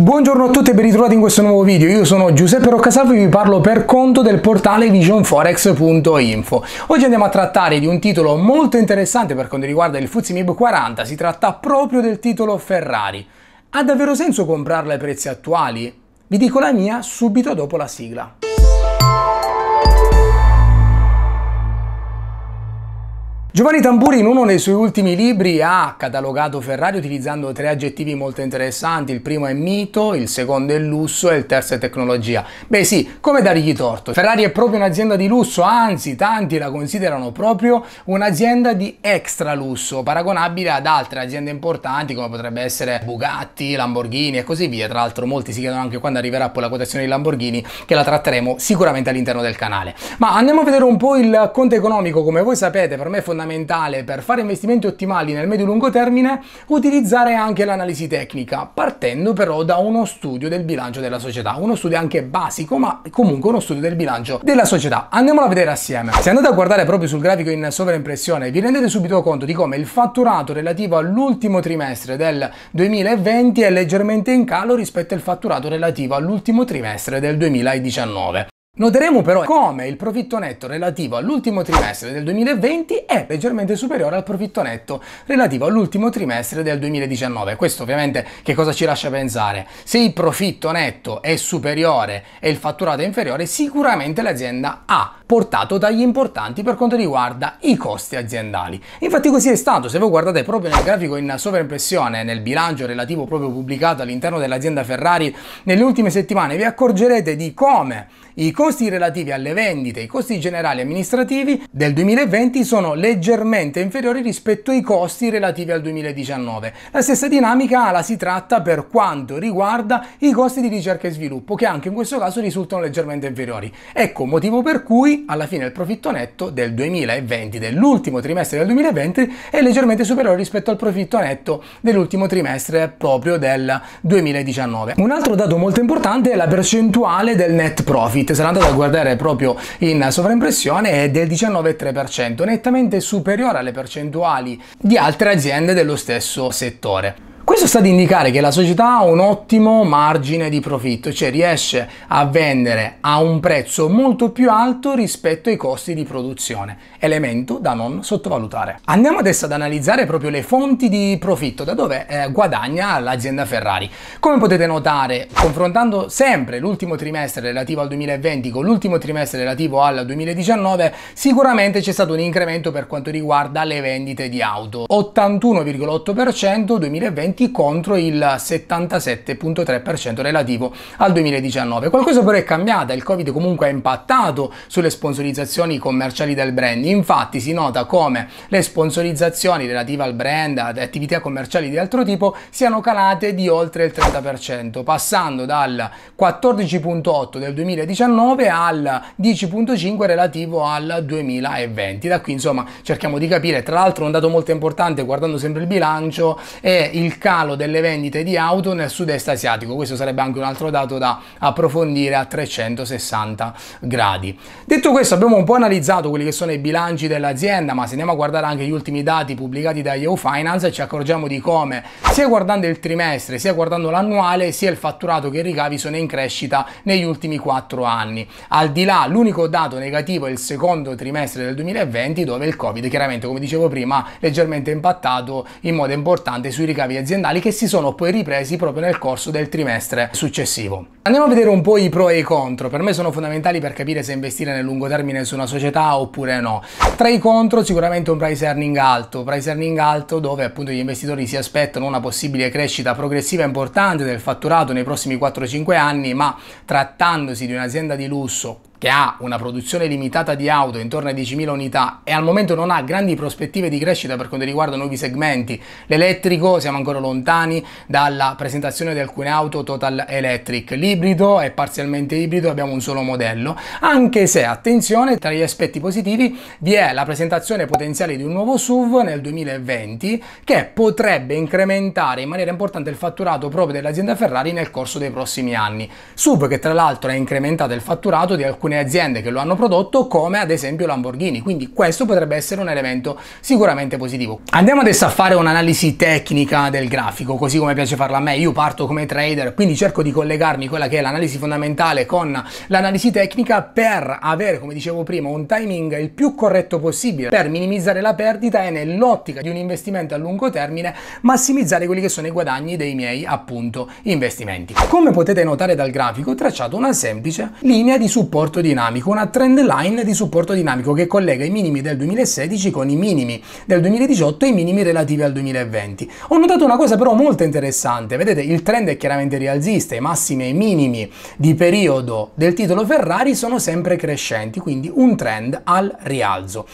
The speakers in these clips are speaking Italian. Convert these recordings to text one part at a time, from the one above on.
Buongiorno a tutti e ben ritrovati in questo nuovo video, io sono Giuseppe Roccasalvi e vi parlo per conto del portale visionforex.info. Oggi andiamo a trattare di un titolo molto interessante per quanto riguarda il Fuzzi Mib 40, si tratta proprio del titolo Ferrari. Ha davvero senso comprarla ai prezzi attuali? Vi dico la mia subito dopo la sigla. Giovanni Tamburi in uno dei suoi ultimi libri ha catalogato Ferrari utilizzando tre aggettivi molto interessanti, il primo è mito, il secondo è lusso e il terzo è tecnologia. Beh sì, come dargli torto? Ferrari è proprio un'azienda di lusso, anzi tanti la considerano proprio un'azienda di extra lusso, paragonabile ad altre aziende importanti come potrebbe essere Bugatti, Lamborghini e così via. Tra l'altro molti si chiedono anche quando arriverà poi la quotazione di Lamborghini che la tratteremo sicuramente all'interno del canale. Ma andiamo a vedere un po' il conto economico, come voi sapete per me è fondamentale fondamentale per fare investimenti ottimali nel medio-lungo e termine utilizzare anche l'analisi tecnica, partendo però da uno studio del bilancio della società, uno studio anche basico, ma comunque uno studio del bilancio della società. Andiamolo a vedere assieme. Se andate a guardare proprio sul grafico in sovraimpressione, vi rendete subito conto di come il fatturato relativo all'ultimo trimestre del 2020 è leggermente in calo rispetto al fatturato relativo all'ultimo trimestre del 2019. Noteremo però come il profitto netto relativo all'ultimo trimestre del 2020 è leggermente superiore al profitto netto relativo all'ultimo trimestre del 2019. Questo ovviamente che cosa ci lascia pensare? Se il profitto netto è superiore e il fatturato è inferiore, sicuramente l'azienda ha portato tagli importanti per quanto riguarda i costi aziendali. Infatti così è stato, se voi guardate proprio nel grafico in sovraimpressione, nel bilancio relativo proprio pubblicato all'interno dell'azienda Ferrari nelle ultime settimane, vi accorgerete di come i costi relativi alle vendite e i costi generali amministrativi del 2020 sono leggermente inferiori rispetto ai costi relativi al 2019. La stessa dinamica la si tratta per quanto riguarda i costi di ricerca e sviluppo, che anche in questo caso risultano leggermente inferiori. Ecco motivo per cui alla fine il profitto netto del 2020, dell'ultimo trimestre del 2020, è leggermente superiore rispetto al profitto netto dell'ultimo trimestre proprio del 2019. Un altro dato molto importante è la percentuale del net profit Elite. Sono andate a guardare proprio in sovraimpressione è del 19,3%, nettamente superiore alle percentuali di altre aziende dello stesso settore. Questo sta ad indicare che la società ha un ottimo margine di profitto, cioè riesce a vendere a un prezzo molto più alto rispetto ai costi di produzione, elemento da non sottovalutare. Andiamo adesso ad analizzare proprio le fonti di profitto, da dove eh, guadagna l'azienda Ferrari. Come potete notare, confrontando sempre l'ultimo trimestre relativo al 2020 con l'ultimo trimestre relativo al 2019, sicuramente c'è stato un incremento per quanto riguarda le vendite di auto, 81,8% 2020 contro il 77.3% relativo al 2019. Qualcosa però è cambiata, il Covid comunque ha impattato sulle sponsorizzazioni commerciali del brand, infatti si nota come le sponsorizzazioni relative al brand, ad attività commerciali di altro tipo, siano calate di oltre il 30%, passando dal 14.8 del 2019 al 10.5 relativo al 2020. Da qui insomma cerchiamo di capire, tra l'altro un dato molto importante guardando sempre il bilancio è il calo delle vendite di auto nel sud-est asiatico. Questo sarebbe anche un altro dato da approfondire a 360 gradi. Detto questo, abbiamo un po' analizzato quelli che sono i bilanci dell'azienda, ma se andiamo a guardare anche gli ultimi dati pubblicati da Yahoo Finance, ci accorgiamo di come, sia guardando il trimestre, sia guardando l'annuale, sia il fatturato che i ricavi sono in crescita negli ultimi 4 anni. Al di là, l'unico dato negativo è il secondo trimestre del 2020, dove il Covid, chiaramente, come dicevo prima, leggermente impattato in modo importante sui ricavi aziendali aziendali che si sono poi ripresi proprio nel corso del trimestre successivo. Andiamo a vedere un po' i pro e i contro, per me sono fondamentali per capire se investire nel lungo termine su una società oppure no. Tra i contro sicuramente un price earning alto, price earning alto dove appunto gli investitori si aspettano una possibile crescita progressiva importante del fatturato nei prossimi 4-5 anni, ma trattandosi di un'azienda di lusso che ha una produzione limitata di auto intorno ai 10.000 unità e al momento non ha grandi prospettive di crescita per quanto riguarda nuovi segmenti, l'elettrico siamo ancora lontani dalla presentazione di alcune auto total electric, l'ibrido è parzialmente ibrido, abbiamo un solo modello, anche se attenzione tra gli aspetti positivi vi è la presentazione potenziale di un nuovo SUV nel 2020 che potrebbe incrementare in maniera importante il fatturato proprio dell'azienda Ferrari nel corso dei prossimi anni, SUV che tra l'altro ha incrementato il fatturato di alcune alcune aziende che lo hanno prodotto come ad esempio Lamborghini, quindi questo potrebbe essere un elemento sicuramente positivo. Andiamo adesso a fare un'analisi tecnica del grafico, così come piace farla a me, io parto come trader, quindi cerco di collegarmi quella che è l'analisi fondamentale con l'analisi tecnica per avere, come dicevo prima, un timing il più corretto possibile per minimizzare la perdita e nell'ottica di un investimento a lungo termine massimizzare quelli che sono i guadagni dei miei appunto investimenti. Come potete notare dal grafico ho tracciato una semplice linea di supporto supporto dinamico, una trend line di supporto dinamico che collega i minimi del 2016 con i minimi del 2018 e i minimi relativi al 2020. Ho notato una cosa però molto interessante, vedete il trend è chiaramente rialzista, i massimi e i minimi di periodo del titolo Ferrari sono sempre crescenti, quindi un trend al rialzo.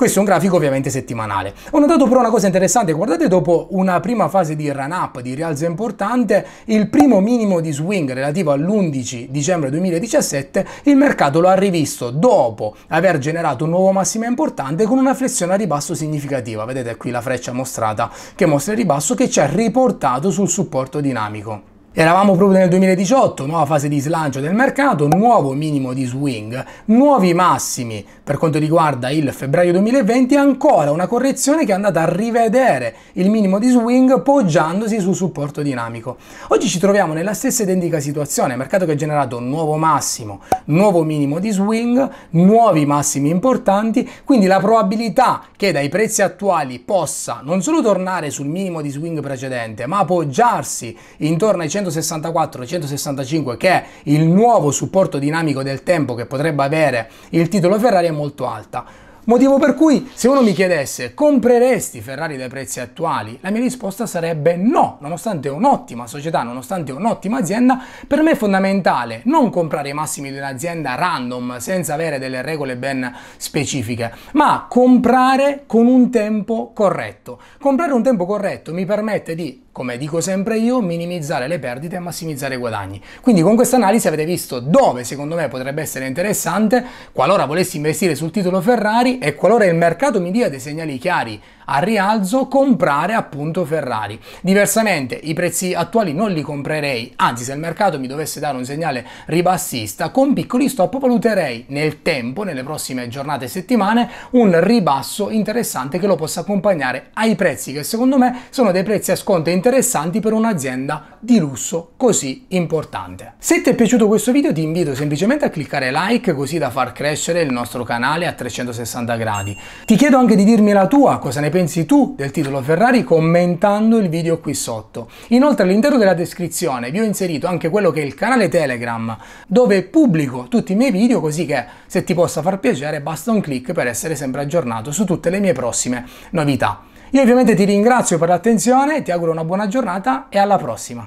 Questo è un grafico ovviamente settimanale. Ho notato però una cosa interessante, guardate dopo una prima fase di run up, di rialzo importante, il primo minimo di swing relativo all'11 dicembre 2017, il mercato lo ha rivisto dopo aver generato un nuovo massimo importante con una flessione a ribasso significativa. Vedete qui la freccia mostrata che mostra il ribasso che ci ha riportato sul supporto dinamico. Eravamo proprio nel 2018, nuova fase di slancio del mercato, nuovo minimo di swing, nuovi massimi per quanto riguarda il febbraio 2020 e ancora una correzione che è andata a rivedere il minimo di swing poggiandosi sul supporto dinamico. Oggi ci troviamo nella stessa identica situazione, mercato che ha generato un nuovo massimo, nuovo minimo di swing, nuovi massimi importanti, quindi la probabilità che dai prezzi attuali possa non solo tornare sul minimo di swing precedente, ma poggiarsi intorno ai 100 164-165 che è il nuovo supporto dinamico del tempo che potrebbe avere il titolo Ferrari è molto alta Motivo per cui se uno mi chiedesse compreresti Ferrari dai prezzi attuali, la mia risposta sarebbe no, nonostante un'ottima società, nonostante un'ottima azienda, per me è fondamentale non comprare i massimi di un'azienda random senza avere delle regole ben specifiche, ma comprare con un tempo corretto. Comprare un tempo corretto mi permette di come dico sempre io, minimizzare le perdite e massimizzare i guadagni. Quindi con questa analisi avete visto dove secondo me potrebbe essere interessante, qualora volessi investire sul titolo Ferrari, e qualora il mercato mi dia dei segnali chiari a rialzo comprare appunto Ferrari. Diversamente i prezzi attuali non li comprerei, anzi se il mercato mi dovesse dare un segnale ribassista, con piccoli stop valuterei nel tempo, nelle prossime giornate e settimane, un ribasso interessante che lo possa accompagnare ai prezzi che secondo me sono dei prezzi a sconto interessanti per un'azienda di lusso così importante. Se ti è piaciuto questo video ti invito semplicemente a cliccare like così da far crescere il nostro canale a 360 gradi. Ti chiedo anche di dirmi la tua, cosa ne pensi pensi tu del titolo Ferrari commentando il video qui sotto. Inoltre all'interno della descrizione vi ho inserito anche quello che è il canale Telegram dove pubblico tutti i miei video così che se ti possa far piacere basta un clic per essere sempre aggiornato su tutte le mie prossime novità. Io ovviamente ti ringrazio per l'attenzione, ti auguro una buona giornata e alla prossima.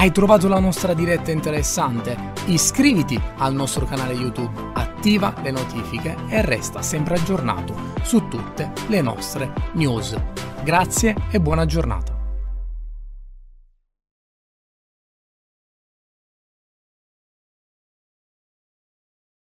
Hai trovato la nostra diretta interessante? Iscriviti al nostro canale YouTube attiva le notifiche e resta sempre aggiornato su tutte le nostre news. Grazie e buona giornata.